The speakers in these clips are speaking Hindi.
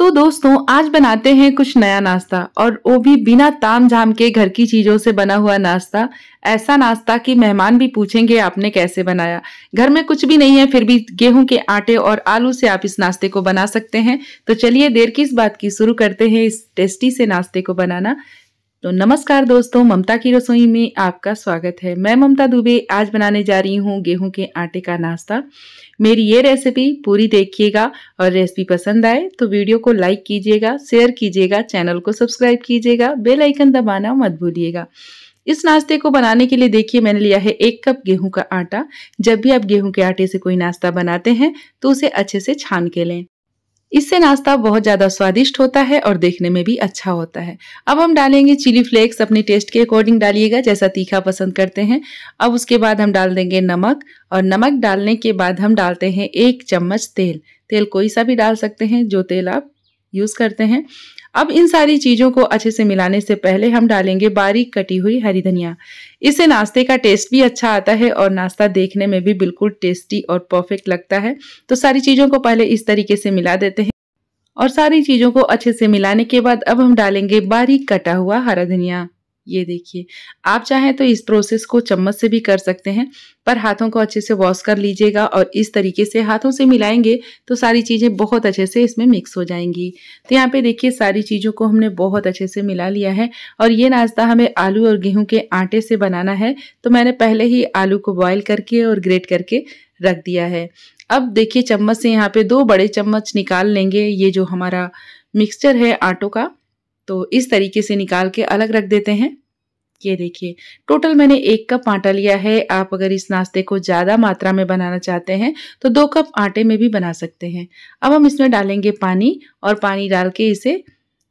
तो दोस्तों आज बनाते हैं कुछ नया नाश्ता और वो भी बिना ताम झाम के घर की चीज़ों से बना हुआ नाश्ता ऐसा नाश्ता कि मेहमान भी पूछेंगे आपने कैसे बनाया घर में कुछ भी नहीं है फिर भी गेहूं के आटे और आलू से आप इस नाश्ते को बना सकते हैं तो चलिए देर की इस बात की शुरू करते हैं इस टेस्टी से नाश्ते को बनाना तो नमस्कार दोस्तों ममता की रसोई में आपका स्वागत है मैं ममता दुबे आज बनाने जा रही हूँ गेहूं के आटे का नाश्ता मेरी ये रेसिपी पूरी देखिएगा और रेसिपी पसंद आए तो वीडियो को लाइक कीजिएगा शेयर कीजिएगा चैनल को सब्सक्राइब कीजिएगा बेल आइकन दबाना मत भूलिएगा इस नाश्ते को बनाने के लिए देखिए मैंने लिया है एक कप गेहूं का आटा जब भी आप गेहूं के आटे से कोई नाश्ता बनाते हैं तो उसे अच्छे से छान के लें इससे नाश्ता बहुत ज़्यादा स्वादिष्ट होता है और देखने में भी अच्छा होता है अब हम डालेंगे चिली फ्लेक्स अपने टेस्ट के अकॉर्डिंग डालिएगा जैसा तीखा पसंद करते हैं अब उसके बाद हम डाल देंगे नमक और नमक डालने के बाद हम डालते हैं एक चम्मच तेल तेल कोई सा भी डाल सकते हैं जो तेल आप यूज़ करते हैं अब इन सारी चीज़ों को अच्छे से मिलाने से पहले हम डालेंगे बारीक कटी हुई हरी धनिया इससे नाश्ते का टेस्ट भी अच्छा आता है और नाश्ता देखने में भी बिल्कुल टेस्टी और परफेक्ट लगता है तो सारी चीज़ों को पहले इस तरीके से मिला देते हैं और सारी चीज़ों को अच्छे से मिलाने के बाद अब हम डालेंगे बारीक कटा हुआ हरा धनिया ये देखिए आप चाहें तो इस प्रोसेस को चम्मच से भी कर सकते हैं पर हाथों को अच्छे से वॉश कर लीजिएगा और इस तरीके से हाथों से मिलाएंगे तो सारी चीज़ें बहुत अच्छे से इसमें मिक्स हो जाएंगी तो यहाँ पे देखिए सारी चीज़ों को हमने बहुत अच्छे से मिला लिया है और ये नाश्ता हमें आलू और गेहूं के आटे से बनाना है तो मैंने पहले ही आलू को बॉयल करके और ग्रेट करके रख दिया है अब देखिए चम्मच से यहाँ पे दो बड़े चम्मच निकाल लेंगे ये जो हमारा मिक्सचर है आटों का तो इस तरीके से निकाल के अलग रख देते हैं ये देखिए टोटल मैंने एक कप आटा लिया है आप अगर इस नाश्ते को ज़्यादा मात्रा में बनाना चाहते हैं तो दो कप आटे में भी बना सकते हैं अब हम इसमें डालेंगे पानी और पानी डाल के इसे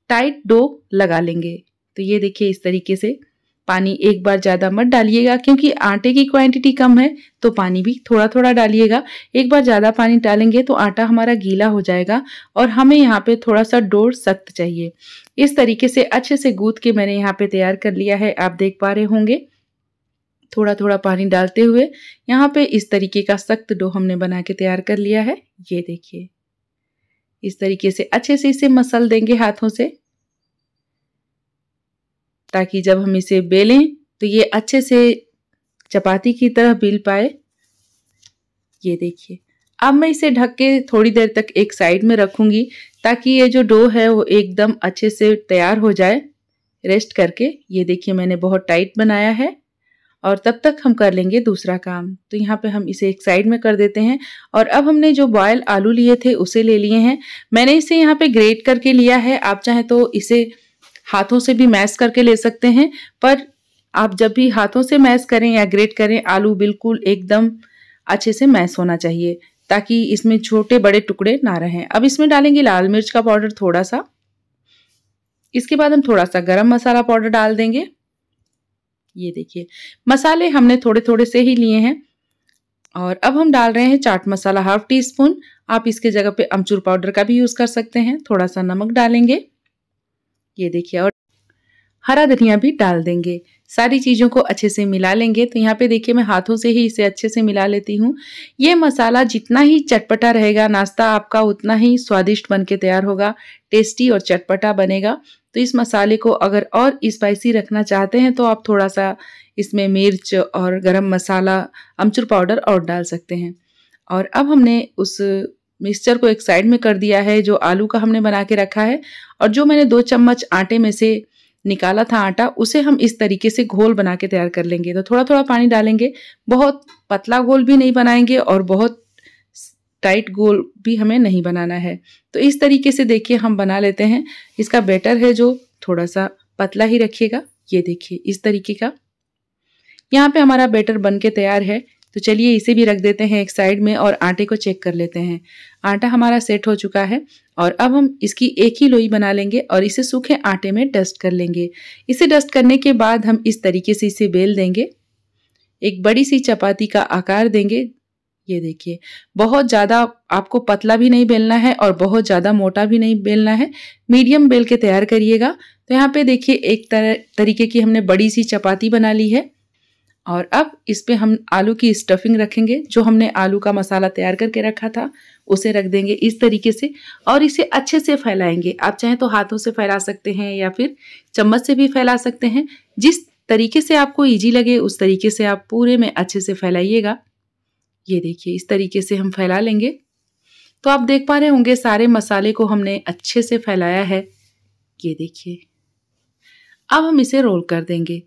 टाइट डो लगा लेंगे तो ये देखिए इस तरीके से पानी एक बार ज़्यादा मत डालिएगा क्योंकि आटे की क्वांटिटी कम है तो पानी भी थोड़ा थोड़ा डालिएगा एक बार ज़्यादा पानी डालेंगे तो आटा हमारा गीला हो जाएगा और हमें यहाँ पे थोड़ा सा डोर सख्त चाहिए इस तरीके से अच्छे से गूद के मैंने यहाँ पे तैयार कर लिया है आप देख पा रहे होंगे थोड़ा थोड़ा पानी डालते हुए यहाँ पे इस तरीके का सख्त डो हमने बना के तैयार कर लिया है ये देखिए इस तरीके से अच्छे से इसे मसल देंगे हाथों से ताकि जब हम इसे बेलें तो ये अच्छे से चपाती की तरह बिल पाए ये देखिए अब मैं इसे ढक के थोड़ी देर तक एक साइड में रखूँगी ताकि ये जो डो है वो एकदम अच्छे से तैयार हो जाए रेस्ट करके ये देखिए मैंने बहुत टाइट बनाया है और तब तक हम कर लेंगे दूसरा काम तो यहाँ पे हम इसे एक साइड में कर देते हैं और अब हमने जो बॉयल आलू लिए थे उसे ले लिए हैं मैंने इसे यहाँ पे ग्रेट करके लिया है आप चाहें तो इसे हाथों से भी मैश करके ले सकते हैं पर आप जब भी हाथों से मैश करें या ग्रेट करें आलू बिल्कुल एकदम अच्छे से मैश होना चाहिए ताकि इसमें छोटे बड़े टुकड़े ना रहें अब इसमें डालेंगे लाल मिर्च का पाउडर थोड़ा सा इसके बाद हम थोड़ा सा गरम मसाला पाउडर डाल देंगे ये देखिए मसाले हमने थोड़े थोड़े से ही लिए हैं और अब हम डाल रहे हैं chaat masala half teaspoon आप इसके जगह पे अमचूर पाउडर का भी यूज़ कर सकते हैं थोड़ा सा नमक डालेंगे ये देखिए और हरा धनिया भी डाल देंगे सारी चीज़ों को अच्छे से मिला लेंगे तो यहाँ पे देखिए मैं हाथों से ही इसे अच्छे से मिला लेती हूँ ये मसाला जितना ही चटपटा रहेगा नाश्ता आपका उतना ही स्वादिष्ट बन के तैयार होगा टेस्टी और चटपटा बनेगा तो इस मसाले को अगर और स्पाइसी रखना चाहते हैं तो आप थोड़ा सा इसमें मिर्च और गर्म मसाला अमचूर पाउडर और डाल सकते हैं और अब हमने उस मिक्सचर को एक साइड में कर दिया है जो आलू का हमने बना के रखा है और जो मैंने दो चम्मच आटे में से निकाला था आटा उसे हम इस तरीके से घोल बना के तैयार कर लेंगे तो थोड़ा थोड़ा पानी डालेंगे बहुत पतला घोल भी नहीं बनाएंगे और बहुत टाइट गोल भी हमें नहीं बनाना है तो इस तरीके से देखिए हम बना लेते हैं इसका बेटर है जो थोड़ा सा पतला ही रखिएगा ये देखिए इस तरीके का यहाँ पे हमारा बेटर बन के तैयार है तो चलिए इसे भी रख देते हैं एक साइड में और आटे को चेक कर लेते हैं आटा हमारा सेट हो चुका है और अब हम इसकी एक ही लोई बना लेंगे और इसे सूखे आटे में डस्ट कर लेंगे इसे डस्ट करने के बाद हम इस तरीके से इसे बेल देंगे एक बड़ी सी चपाती का आकार देंगे ये देखिए बहुत ज़्यादा आपको पतला भी नहीं बेलना है और बहुत ज़्यादा मोटा भी नहीं बेलना है मीडियम बेल के तैयार करिएगा तो यहाँ पे देखिए एक तरह तरीके की हमने बड़ी सी चपाती बना ली है और अब इस पर हम आलू की स्टफिंग रखेंगे जो हमने आलू का मसाला तैयार करके रखा था उसे रख देंगे इस तरीके से और इसे अच्छे से फैलाएंगे आप चाहें तो हाथों से फैला सकते हैं या फिर चम्मच से भी फैला सकते हैं जिस तरीके से आपको ईजी लगे उस तरीके से आप पूरे में अच्छे से फैलाइएगा ये देखिए इस तरीके से हम फैला लेंगे तो आप देख पा रहे होंगे सारे मसाले को हमने अच्छे से फैलाया है ये देखिए अब हम इसे रोल कर देंगे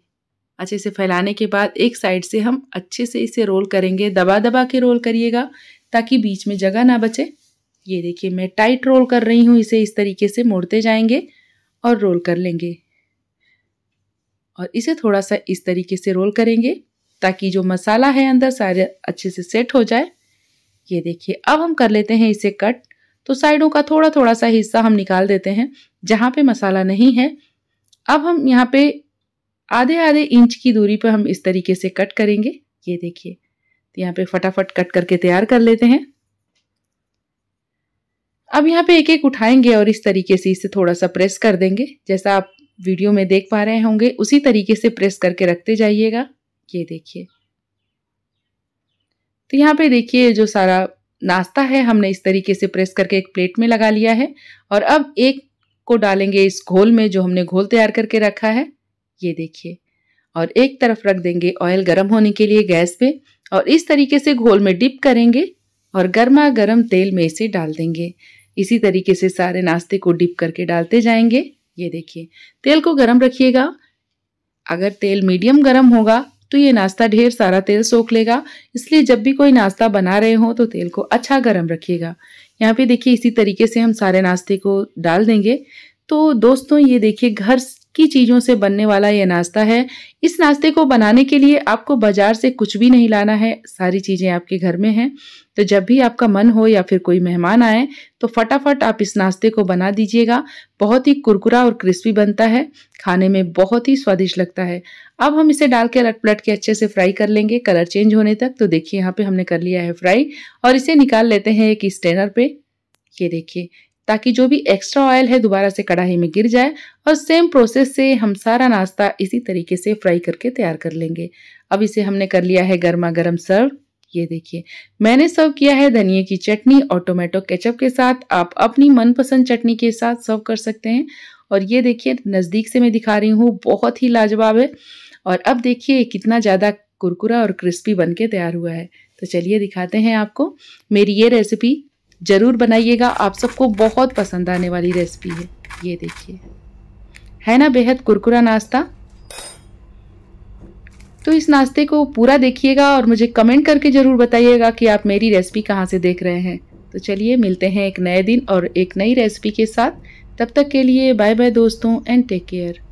अच्छे से फैलाने के बाद एक साइड से हम अच्छे से इसे रोल करेंगे दबा दबा के रोल करिएगा ताकि बीच में जगह ना बचे ये देखिए मैं टाइट रोल कर रही हूँ इसे इस तरीके से मोड़ते जाएंगे और रोल कर लेंगे और इसे थोड़ा सा इस तरीके से रोल करेंगे ताकि जो मसाला है अंदर सारे अच्छे से सेट हो जाए ये देखिए अब हम कर लेते हैं इसे कट तो साइडों का थोड़ा थोड़ा सा हिस्सा हम निकाल देते हैं जहाँ पे मसाला नहीं है अब हम यहाँ पे आधे आधे इंच की दूरी पर हम इस तरीके से कट करेंगे ये देखिए तो यहाँ पे फटाफट कट करके तैयार कर लेते हैं अब यहाँ पे एक एक उठाएंगे और इस तरीके से इसे थोड़ा सा प्रेस कर देंगे जैसा आप वीडियो में देख पा रहे होंगे उसी तरीके से प्रेस करके रखते जाइएगा ये देखिए तो यहाँ पे देखिए जो सारा नाश्ता है हमने इस तरीके से प्रेस करके एक प्लेट में लगा लिया है और अब एक को डालेंगे इस घोल में जो हमने घोल तैयार करके रखा है ये देखिए और एक तरफ रख देंगे ऑयल गर्म होने के लिए गैस पे और इस तरीके से घोल में डिप करेंगे और गर्मा गर्म तेल में इसे डाल देंगे इसी तरीके से सारे नाश्ते को डिप करके डालते जाएंगे ये देखिए तेल को गर्म रखिएगा अगर तेल मीडियम गर्म होगा तो ये नाश्ता ढेर सारा तेल सोख लेगा इसलिए जब भी कोई नाश्ता बना रहे हो तो तेल को अच्छा गर्म रखिएगा यहाँ पे देखिए इसी तरीके से हम सारे नाश्ते को डाल देंगे तो दोस्तों ये देखिए घर की चीज़ों से बनने वाला ये नाश्ता है इस नाश्ते को बनाने के लिए आपको बाज़ार से कुछ भी नहीं लाना है सारी चीज़ें आपके घर में हैं तो जब भी आपका मन हो या फिर कोई मेहमान आए तो फटाफट आप इस नाश्ते को बना दीजिएगा बहुत ही कुरकुरा और क्रिस्पी बनता है खाने में बहुत ही स्वादिष्ट लगता है अब हम इसे डाल के अलट पलट के अच्छे से फ्राई कर लेंगे कलर चेंज होने तक तो देखिए यहाँ पे हमने कर लिया है फ्राई और इसे निकाल लेते हैं एक स्टेनर पे ये देखिए ताकि जो भी एक्स्ट्रा ऑयल है दोबारा से कढ़ाई में गिर जाए और सेम प्रोसेस से हम सारा नाश्ता इसी तरीके से फ्राई करके तैयार कर लेंगे अब इसे हमने कर लिया है गर्मा गर्म सर्व ये देखिए मैंने सर्व किया है धनिए की चटनी और टोमेटो केचप के साथ आप अपनी मनपसंद चटनी के साथ सर्व कर सकते हैं और ये देखिए नज़दीक से मैं दिखा रही हूँ बहुत ही लाजवाब है और अब देखिए कितना ज़्यादा कुरकुरा और क्रिस्पी बन के तैयार हुआ है तो चलिए दिखाते हैं आपको मेरी ये रेसिपी ज़रूर बनाइएगा आप सबको बहुत पसंद आने वाली रेसिपी है ये देखिए है ना बेहद कुरकुरा नाश्ता तो इस नाश्ते को पूरा देखिएगा और मुझे कमेंट करके ज़रूर बताइएगा कि आप मेरी रेसिपी कहाँ से देख रहे हैं तो चलिए मिलते हैं एक नए दिन और एक नई रेसिपी के साथ तब तक के लिए बाय बाय दोस्तों एंड टेक केयर